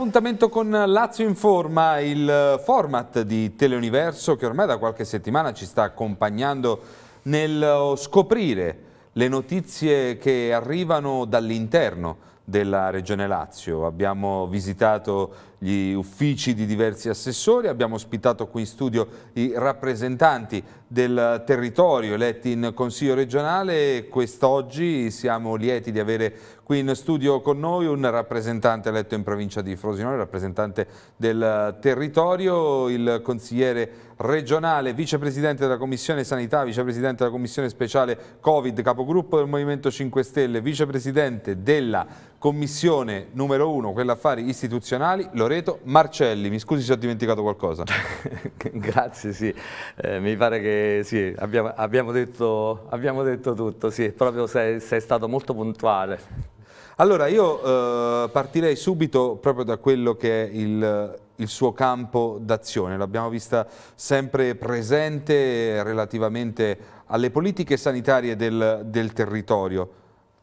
appuntamento con Lazio in forma, il format di Teleuniverso che ormai da qualche settimana ci sta accompagnando nel scoprire le notizie che arrivano dall'interno della Regione Lazio. Abbiamo visitato gli uffici di diversi assessori, abbiamo ospitato qui in studio i rappresentanti del territorio eletti in Consiglio regionale e quest'oggi siamo lieti di avere Qui in studio con noi un rappresentante eletto in provincia di Frosinone, rappresentante del territorio, il consigliere regionale, vicepresidente della Commissione Sanità, vicepresidente della Commissione Speciale Covid, capogruppo del Movimento 5 Stelle, vicepresidente della Commissione numero uno, quella affari istituzionali, Loreto Marcelli. Mi scusi se ho dimenticato qualcosa. Grazie, sì. Eh, mi pare che sì, abbiamo, abbiamo, detto, abbiamo detto tutto, sì. Proprio sei, sei stato molto puntuale. Allora io eh, partirei subito proprio da quello che è il, il suo campo d'azione, l'abbiamo vista sempre presente relativamente alle politiche sanitarie del, del territorio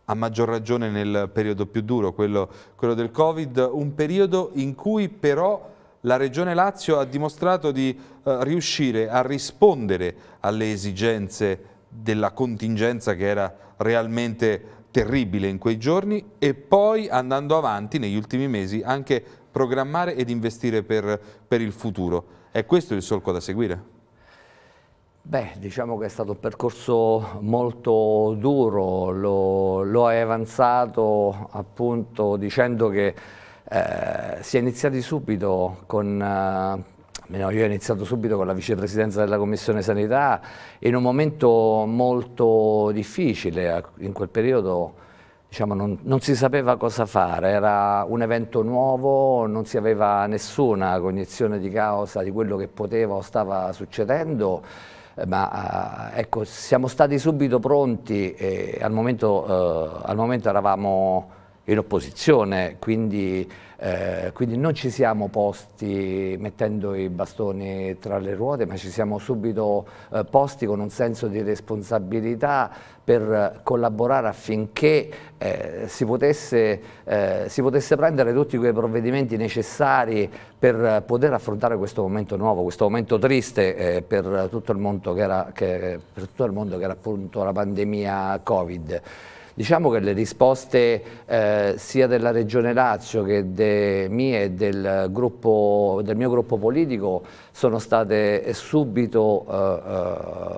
a maggior ragione nel periodo più duro, quello, quello, del Covid, un periodo in cui però la Regione Lazio ha dimostrato di eh, riuscire a rispondere alle esigenze della contingenza che era realmente terribile in quei giorni e poi andando avanti negli ultimi mesi anche programmare ed investire per, per il futuro. È questo il solco da seguire? Beh, diciamo che è stato un percorso molto duro, lo, lo hai avanzato appunto dicendo che eh, si è iniziati subito con eh, almeno io ho iniziato subito con la vicepresidenza della Commissione Sanità in un momento molto difficile, in quel periodo diciamo, non, non, si sapeva cosa fare, era un evento nuovo, non si aveva nessuna cognizione di causa di quello che poteva o stava succedendo, eh, ma eh, ecco, siamo stati subito pronti e al momento, eh, al momento eravamo in opposizione, quindi, eh, quindi, non ci siamo posti mettendo i bastoni tra le ruote, ma ci siamo subito eh, posti con un senso di responsabilità per collaborare affinché eh, si, potesse, eh, si, potesse, prendere tutti quei provvedimenti necessari per poter affrontare questo momento nuovo, questo momento triste eh, per tutto, che era, che, per tutto il mondo che era appunto la pandemia Covid. Diciamo che le risposte eh, sia della Regione Lazio che de mie e del, gruppo, del, mio gruppo politico sono state subito eh,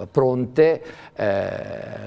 eh pronte eh,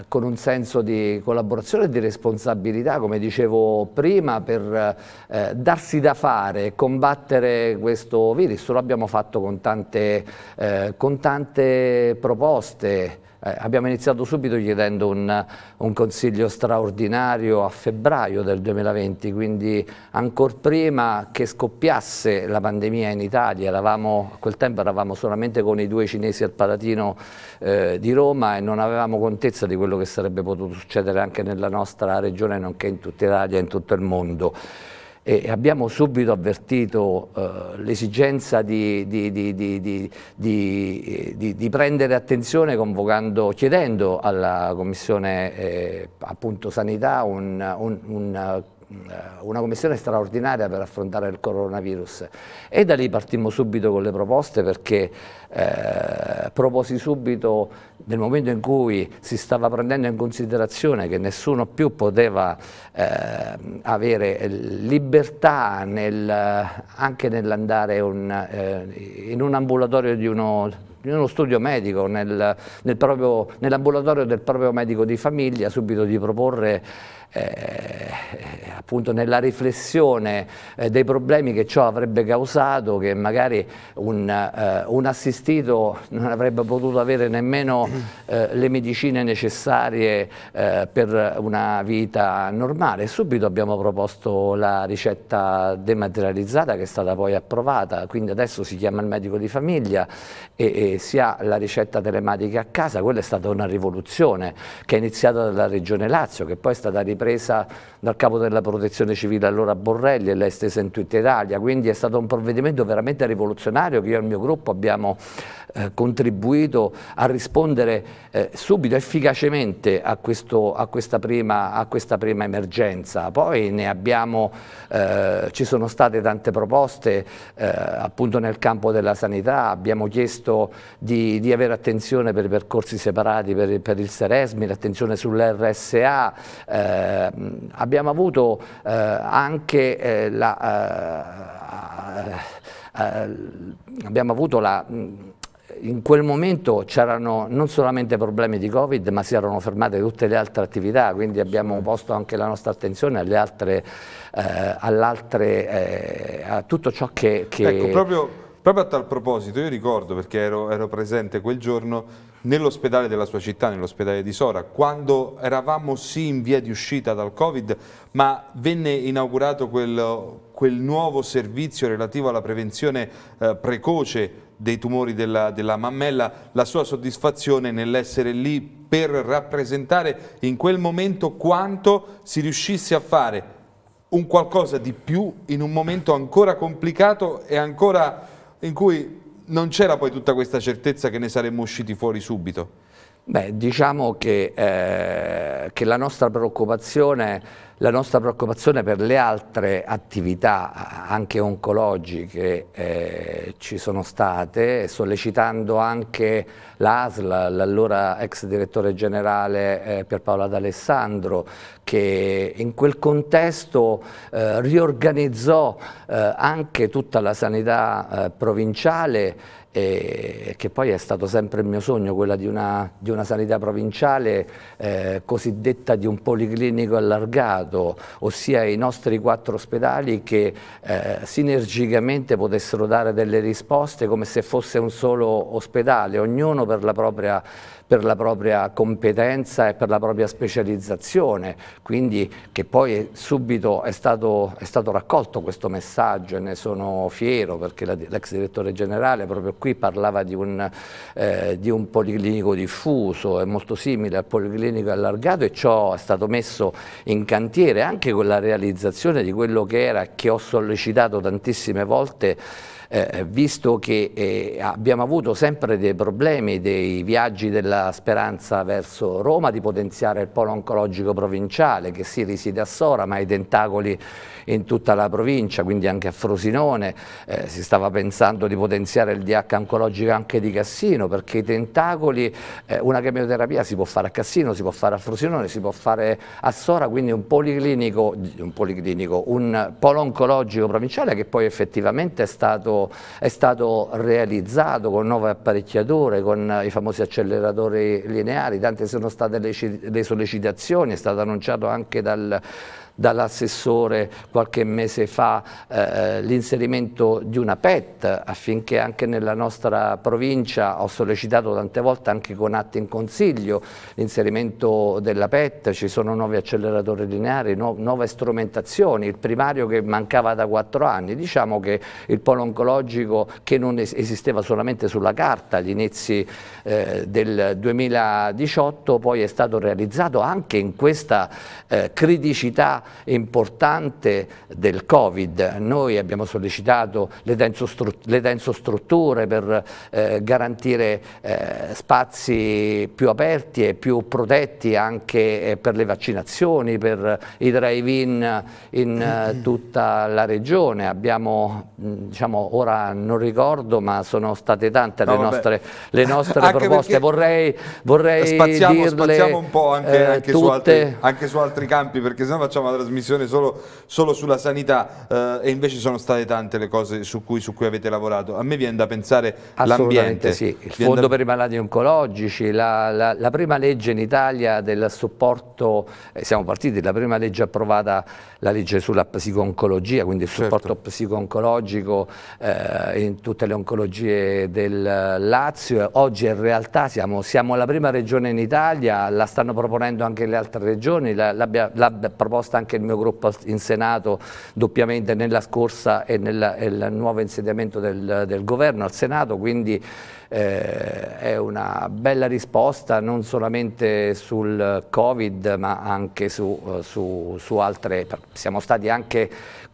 con un senso di collaborazione e di responsabilità, come dicevo prima, per eh, darsi da fare e combattere questo virus. Lo abbiamo fatto con tante, eh, con tante proposte eh, abbiamo iniziato subito chiedendo un, un, consiglio straordinario a febbraio del 2020, quindi ancora prima che scoppiasse la pandemia in Italia, eravamo, a quel tempo eravamo solamente con i due cinesi al Palatino eh, di Roma e non avevamo contezza di quello che sarebbe potuto succedere anche nella nostra regione, nonché in tutta Italia e in tutto il mondo e abbiamo subito avvertito eh, l'esigenza di, di, di, di, prendere attenzione chiedendo alla Commissione eh, Sanità un, un, un eh, una commissione straordinaria per affrontare il coronavirus e da lì partimmo subito con le proposte perché eh, proposi subito nel momento in cui si stava prendendo in considerazione che nessuno più poteva eh, avere libertà nel, anche nell'andare eh, in un ambulatorio di uno, di uno studio medico, nel, nel nell'ambulatorio del proprio medico di famiglia, subito di proporre eh, appunto nella riflessione eh, dei problemi che ciò avrebbe causato, che magari un, eh, un assistito non avrebbe potuto avere nemmeno eh, le medicine necessarie eh, per una vita normale. Subito abbiamo proposto la ricetta dematerializzata che è stata poi approvata, quindi adesso si chiama il medico di famiglia e, e si ha la ricetta telematica a casa, quella è stata una rivoluzione che è iniziata dalla Regione Lazio, che poi è stata ripresa presa dal capo della protezione civile allora Borrelli e l'ha estesa in tutta Italia, quindi è stato un provvedimento veramente rivoluzionario che io e il mio gruppo abbiamo eh, contribuito a rispondere eh, subito efficacemente a, questo, a, questa prima, a, questa prima, emergenza. Poi abbiamo, eh, ci sono state tante proposte eh, appunto nel campo della sanità, abbiamo chiesto di, di avere attenzione per i percorsi separati per, per il Seresmi, l'attenzione sull'RSA, eh, eh, abbiamo avuto eh, anche eh, la, eh, eh, eh, abbiamo avuto la mm, in quel momento c'erano non solamente problemi di Covid, ma si erano fermate tutte le altre attività, quindi abbiamo posto anche la nostra attenzione alle altre, eh, all eh, a tutto ciò che... che... Ecco, proprio Proprio a tal proposito, io ricordo, perché ero, ero presente quel giorno, nell'ospedale della sua città, nell'ospedale di Sora, quando eravamo sì in via di uscita dal Covid, ma venne inaugurato quel, quel nuovo servizio relativo alla prevenzione eh, precoce dei tumori della, della mammella, la sua soddisfazione nell'essere lì per rappresentare in quel momento quanto si riuscisse a fare un qualcosa di più in un momento ancora complicato e ancora in cui non c'era poi tutta questa certezza che ne saremmo usciti fuori subito? Beh, diciamo che, eh, che la nostra preoccupazione la nostra preoccupazione per le altre attività, anche oncologiche, eh, ci sono state, sollecitando anche l'ASL, l'allora ex direttore generale eh, Pierpaola D'Alessandro, che in quel contesto eh, riorganizzò eh, anche tutta la sanità eh, provinciale e che poi è stato sempre il mio sogno, quella di una, di una sanità provinciale eh, cosiddetta di un policlinico allargato, Lombardo, ossia i nostri quattro ospedali che eh, sinergicamente potessero dare delle risposte come se fosse un solo ospedale, ognuno per la propria per la propria competenza e per la propria specializzazione, quindi che poi subito è stato, è stato raccolto questo messaggio e ne sono fiero perché l'ex direttore generale proprio qui parlava di un, eh, di un policlinico diffuso, è molto simile al policlinico allargato e ciò è stato messo in cantiere anche con la realizzazione di quello che era, che ho sollecitato tantissime volte, eh, eh, visto che eh, abbiamo avuto sempre dei problemi dei viaggi della speranza verso Roma, di potenziare il polo oncologico provinciale che si risiede a Sora, ma i tentacoli in tutta la provincia, quindi anche a Frosinone, eh, si stava pensando di potenziare il DH oncologico anche di Cassino, perché i tentacoli, eh, una chemioterapia si può fare a Cassino, si può fare a Frosinone, si può fare a Sora, quindi un policlinico, un, policlinico, un polo oncologico provinciale che poi effettivamente è stato, è stato realizzato con nuove apparecchiature, con i famosi acceleratori lineari, tante sono state le, le sollecitazioni, è stato annunciato anche dal dall'assessore qualche mese fa eh, eh l'inserimento di una PET affinché anche nella nostra provincia ho sollecitato tante volte anche con atti in consiglio l'inserimento della PET, ci sono nuovi acceleratori lineari, nu nuove strumentazioni, il primario che mancava da quattro anni, diciamo che il polo oncologico che non es esisteva solamente sulla carta agli inizi eh, del 2018 poi è stato realizzato anche in questa eh, criticità importante del Covid. Noi abbiamo sollecitato le denso, strutture per eh, garantire eh, spazi più aperti e più protetti anche eh, per le vaccinazioni, per i drive-in in uh, tutta la regione. Abbiamo, mm, diciamo, ora non ricordo, ma sono state tante no, le, nostre, le, nostre, proposte. Vorrei, vorrei spaziamo, dirle spaziamo un po' anche, eh, anche, su altri, anche su altri campi, perché sennò facciamo una trasmissione solo, solo sulla sanità eh, e invece sono state tante le cose su cui, su cui avete lavorato. A me viene da pensare all'ambiente. Sì. Il viene fondo da... per i malati oncologici, la, la, la, prima legge in Italia del supporto, eh, siamo partiti, la prima legge approvata, la legge sulla psico-oncologia, quindi il supporto certo. psico-oncologico eh, in tutte le oncologie del Lazio. Oggi in realtà siamo, siamo la prima regione in Italia, la stanno proponendo anche le altre regioni, l'ha proposta anche il mio gruppo in Senato doppiamente nella scorsa e nel nuovo insediamento del, del governo al Senato, quindi eh, è una bella risposta non solamente sul Covid ma anche su, eh, su, su altre, siamo stati anche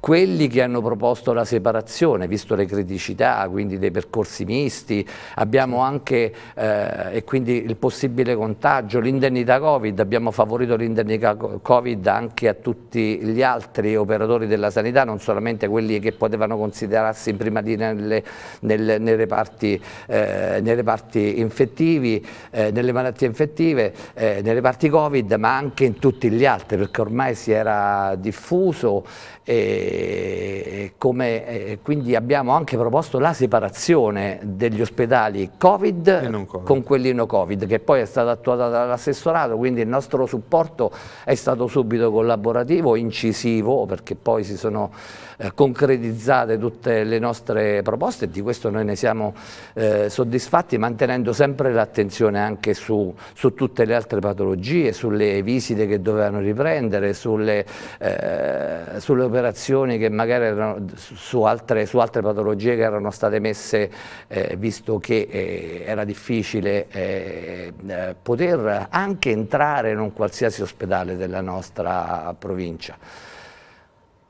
quelli che hanno proposto la separazione, visto le criticità, quindi dei percorsi misti, abbiamo anche eh, e quindi il possibile contagio, l'indennità Covid, abbiamo favorito l'indennità Covid anche a tutti gli altri operatori della sanità, non solamente quelli che potevano considerarsi in prima linea nelle, nelle, nei, reparti, eh, nei, reparti, infettivi, eh, nelle malattie infettive, eh, nei reparti Covid, ma anche in tutti gli altri, perché ormai si era diffuso e eh, come, eh, quindi abbiamo anche proposto la separazione degli ospedali COVID, COVID, con quelli no COVID, che poi è stata attuata dall'assessorato, quindi il nostro supporto è stato subito collaborativo, incisivo, perché poi si sono eh, concretizzate tutte le nostre proposte e di questo noi ne siamo eh, soddisfatti, mantenendo sempre l'attenzione anche su, su, tutte le altre patologie, sulle visite che dovevano riprendere, sulle, eh, sulle operazioni operazioni che magari erano su altre, su altre patologie che erano state messe, eh, visto che eh, era difficile eh, eh, poter anche entrare in un qualsiasi ospedale della nostra provincia.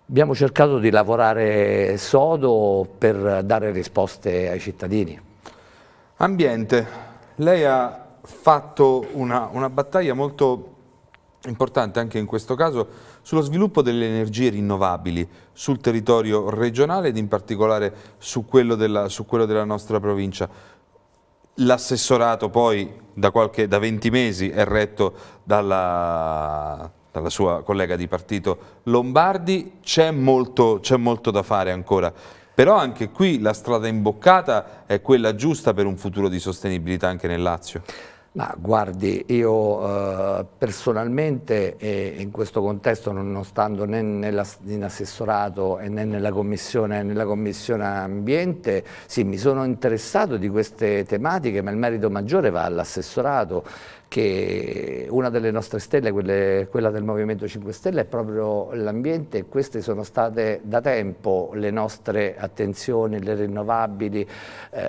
Abbiamo cercato di lavorare sodo per dare risposte ai cittadini. Ambiente, lei ha fatto una, una battaglia molto importante anche in questo caso sullo sviluppo delle energie rinnovabili sul territorio regionale ed in particolare su quello della, su quello della nostra provincia. L'assessorato poi da, qualche, da 20 mesi è retto dalla, dalla sua collega di partito Lombardi, c'è molto, molto da fare ancora. Però anche qui la strada imboccata è quella giusta per un futuro di sostenibilità anche nel Lazio. Ma guardi, io eh, personalmente eh, in questo contesto non, non stando né in assessorato né nella commissione, nella commissione ambiente, sì mi sono interessato di queste tematiche ma il merito maggiore va all'assessorato che una delle nostre stelle, quelle, quella del Movimento 5 Stelle, è proprio l'ambiente e queste sono state da tempo le nostre attenzioni, le rinnovabili, eh,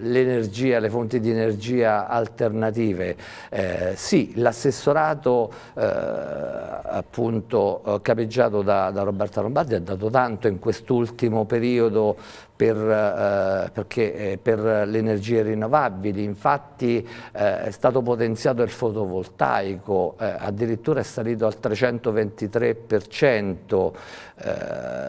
l'energia, le fonti di energia alternative. Eh, sì, l'assessorato eh, appunto eh, capeggiato da, da Roberta Lombardi ha dato tanto in quest'ultimo periodo per, eh, eh, per le energie rinnovabili, infatti eh, è stato potenziato il fotovoltaico, eh, addirittura è salito al 323%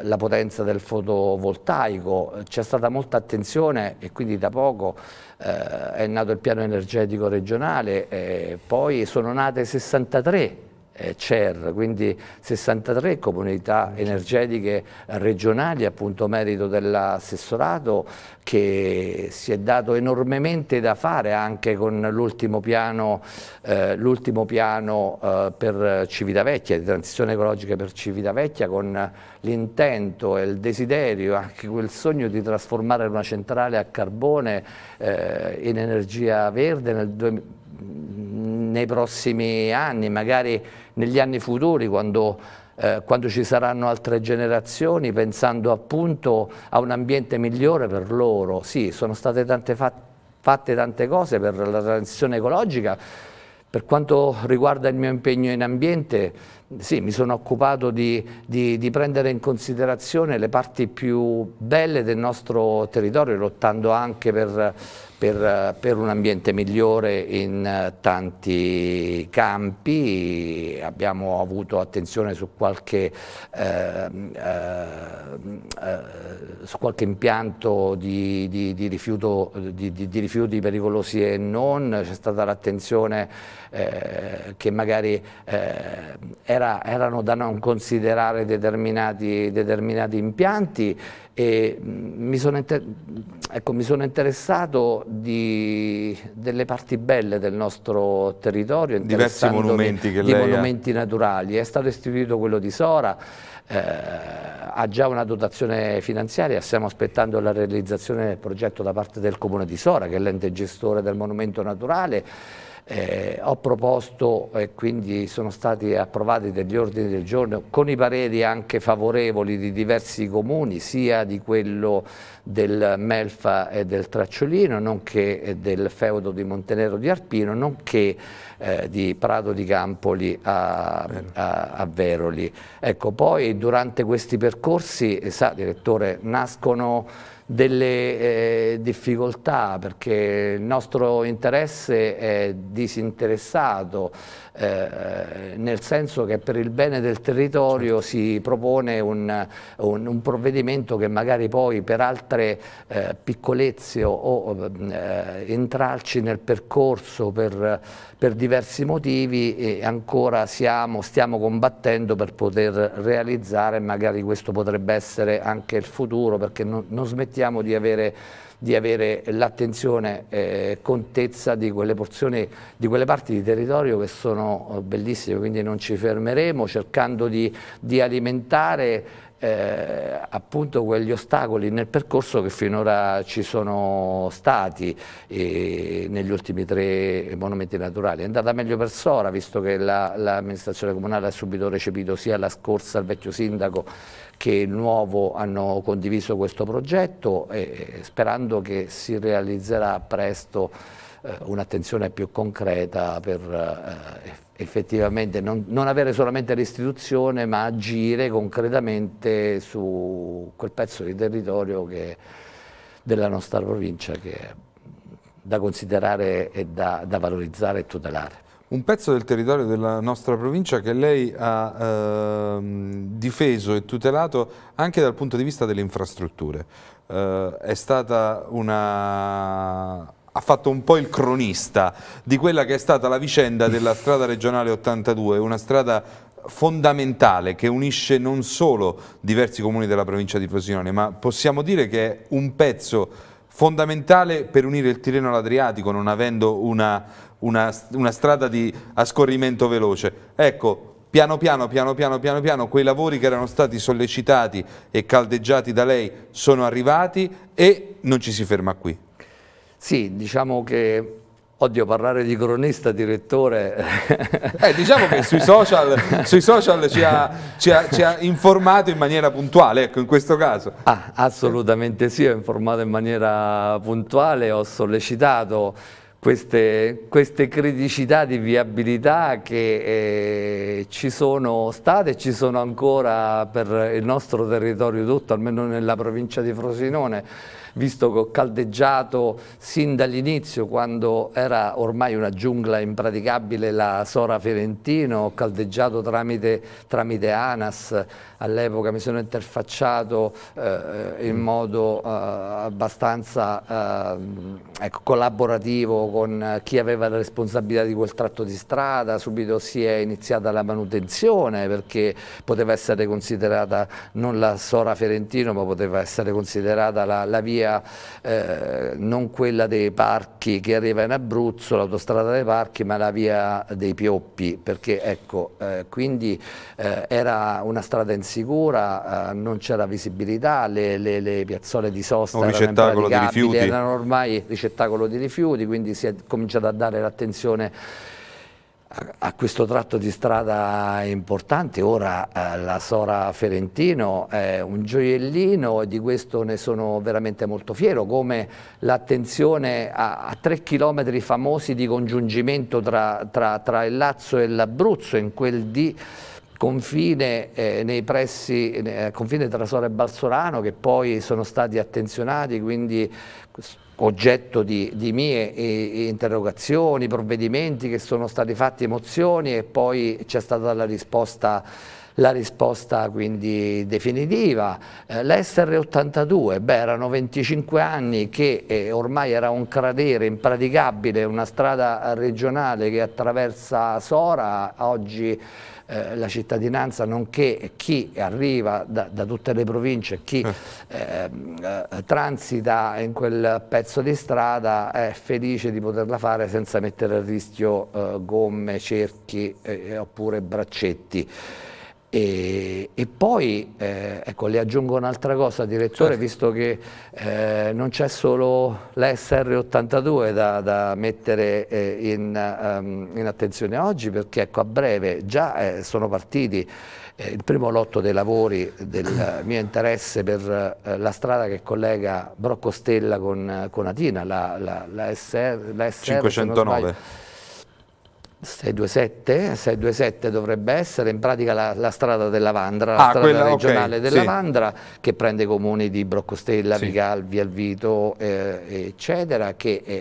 la potenza del fotovoltaico, c'è stata molta attenzione e quindi da poco è nato il piano energetico regionale, poi sono nate 63 eh, CER, quindi 63 comunità energetiche regionali, appunto merito dell'assessorato che si è dato enormemente da fare anche con l'ultimo piano, eh, piano eh, per Civitavecchia, di transizione ecologica per Civitavecchia, con l'intento e il desiderio, anche quel sogno di trasformare una centrale a carbone eh, in energia verde nel 2020 nei prossimi anni, magari negli anni futuri quando, eh, quando ci saranno altre generazioni, pensando appunto a un ambiente migliore per loro. Sì, sono state tante fatte, fatte tante cose per la transizione ecologica, per quanto riguarda il mio impegno in ambiente, sì, mi sono occupato di, di, di, prendere in considerazione le parti più belle del nostro territorio, lottando anche per, per, per, un ambiente migliore in eh, tanti campi, abbiamo avuto attenzione su qualche, ehm, eh, eh, su qualche impianto di, di, di, rifiuto, di, rifiuti pericolosi e non, c'è stata l'attenzione eh, che magari eh, era, erano da non considerare determinati, determinati impianti e mm, mi sono, inter ecco, mi sono interessato di, delle parti belle del nostro territorio, diversi monumenti, che di lei monumenti ha. naturali. È stato istituito quello di Sora, eh, ha già una dotazione finanziaria, stiamo aspettando la realizzazione del progetto da parte del Comune di Sora, che è l'ente gestore del monumento naturale eh, ho proposto e quindi sono stati approvati degli ordini del giorno con i pareri anche favorevoli di diversi comuni, sia di quello del Melfa e del Tracciolino, nonché del feudo di Montenero di Arpino, nonché eh, di Prato di Campoli a, a, a, Veroli. Ecco, poi durante questi percorsi, eh, sa, direttore, nascono delle eh, difficoltà perché il nostro interesse è disinteressato eh, nel senso che per il bene del territorio certo. si propone un, un, un provvedimento che magari poi per altre eh, piccolezze o, o intralci eh, nel percorso per, per diversi motivi ancora siamo, stiamo combattendo per poter realizzare magari questo potrebbe essere anche il futuro perché non, non smettiamo cerchiamo di avere, avere l'attenzione e eh, contezza di quelle porzioni, di quelle parti di territorio che sono eh, bellissime, quindi non ci fermeremo cercando di, di alimentare eh, appunto quegli ostacoli nel percorso che finora ci sono stati eh, negli ultimi tre monumenti naturali. È andata meglio per Sora, visto che l'amministrazione la, comunale ha subito recepito sia la scorsa al vecchio sindaco che nuovo hanno condiviso questo progetto e sperando che si realizzerà presto eh, un'attenzione più concreta per eh, effettivamente non, non, avere solamente l'istituzione ma agire concretamente su quel pezzo di territorio che, della nostra provincia che è da considerare e da, da valorizzare e tutelare un pezzo del territorio della nostra provincia che lei ha ehm, difeso e tutelato anche dal punto di vista delle infrastrutture. Eh, è stata una ha fatto un po' il cronista di quella che è stata la vicenda della strada regionale 82, una strada fondamentale che unisce non solo diversi comuni della provincia di Frosinone, ma possiamo dire che è un pezzo fondamentale per unire il Tirreno all'Adriatico, non avendo una una, una strada di, a scorrimento veloce. Ecco, piano piano, piano piano, piano piano, quei lavori che erano stati sollecitati e caldeggiati da lei sono arrivati e non ci si ferma qui. Sì, diciamo che Oddio, parlare di cronista, direttore... Eh, diciamo che sui social, sui social ci, ha, ci, ha, ci, ha, informato in maniera puntuale, ecco, in questo caso. Ah, assolutamente sì, ho informato in maniera puntuale, ho sollecitato queste, queste, criticità di viabilità che eh, ci sono state e ci sono ancora per il nostro territorio tutto, almeno nella provincia di Frosinone visto che ho caldeggiato sin dall'inizio quando era ormai una giungla impraticabile la Sora Fiorentino, ho caldeggiato tramite, tramite ANAS, all'epoca mi sono interfacciato eh, in mm. modo eh, abbastanza eh, ecco, collaborativo con chi aveva la responsabilità di quel tratto di strada, subito si è iniziata la manutenzione perché poteva essere considerata non la Sora Fiorentino ma poteva essere considerata la, la via via, eh, non quella dei parchi che arriva in Abruzzo, l'autostrada dei parchi, ma la via dei Pioppi, perché ecco, eh, quindi eh, era una strada insicura, eh, non c'era visibilità, le, le, le, piazzole di sosta Un erano, erano ormai ricettacolo di rifiuti, quindi si è cominciato a dare l'attenzione a questo tratto di strada importante, ora eh, la Sora Ferentino è un gioiellino e di questo ne sono veramente molto fiero, come l'attenzione a, a, tre chilometri famosi di congiungimento tra, tra, tra il Lazio e l'Abruzzo in quel di confine, eh, nei pressi, eh, confine tra Sora e Balsorano che poi sono stati attenzionati, quindi oggetto di, di mie eh, interrogazioni, provvedimenti che sono stati fatti, mozioni e poi c'è stata la risposta la risposta quindi definitiva. Eh, L'SR82, beh erano 25 anni che eh, ormai era un cratere impraticabile, una strada regionale che attraversa Sora, oggi eh, la cittadinanza, nonché chi arriva da, da tutte le province, chi eh. Ehm, eh, transita in quel pezzo di strada è felice di poterla fare senza mettere a rischio eh, gomme, cerchi oppure braccetti. E, e, poi, eh, ecco, le aggiungo un'altra cosa, direttore, certo. visto che eh, non c'è solo l'SR82 da, da mettere eh, in, um, in, attenzione oggi, perché ecco, a breve già eh, sono partiti eh, il primo lotto dei lavori del mio interesse per eh, la strada che collega Broccostella con, con Atina, la, la, la, SR, la SR 509. 627, 627 dovrebbe essere in pratica la, la strada della Vandra, la ah, strada quella, regionale okay, della sì. che prende i comuni di Broccostella, sì. Vigal, Vialvito eh, eccetera che eh,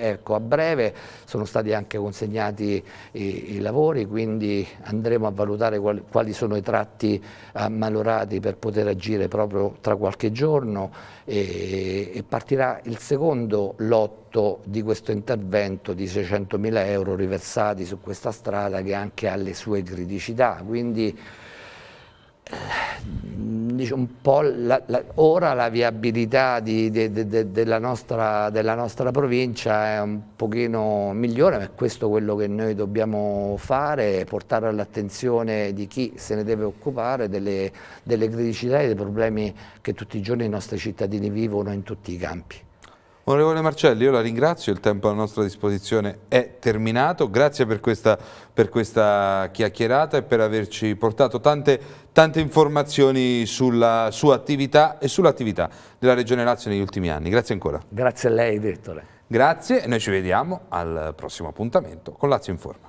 eh, ecco, a breve sono stati anche consegnati i, i lavori quindi andremo a valutare quali, quali sono i tratti ammalorati per poter agire proprio tra qualche giorno e, e partirà il secondo lotto frutto di questo intervento di 600.000 euro riversati su questa strada che anche ha le sue criticità, quindi eh, la, la, ora la viabilità di, de, de, de, della, nostra, della, nostra, provincia è un pochino migliore, ma è questo quello che noi dobbiamo fare, portare all'attenzione di chi se ne deve occupare delle, delle criticità e dei problemi che tutti i giorni i nostri cittadini vivono in tutti i campi. Onorevole Marcelli, io la ringrazio, il tempo a nostra disposizione è terminato, grazie per questa, per questa chiacchierata e per averci portato tante, tante informazioni sulla sua attività e sull'attività della Regione Lazio negli ultimi anni. Grazie ancora. Grazie a lei, direttore. Grazie e noi ci vediamo al prossimo appuntamento con Lazio in Forma.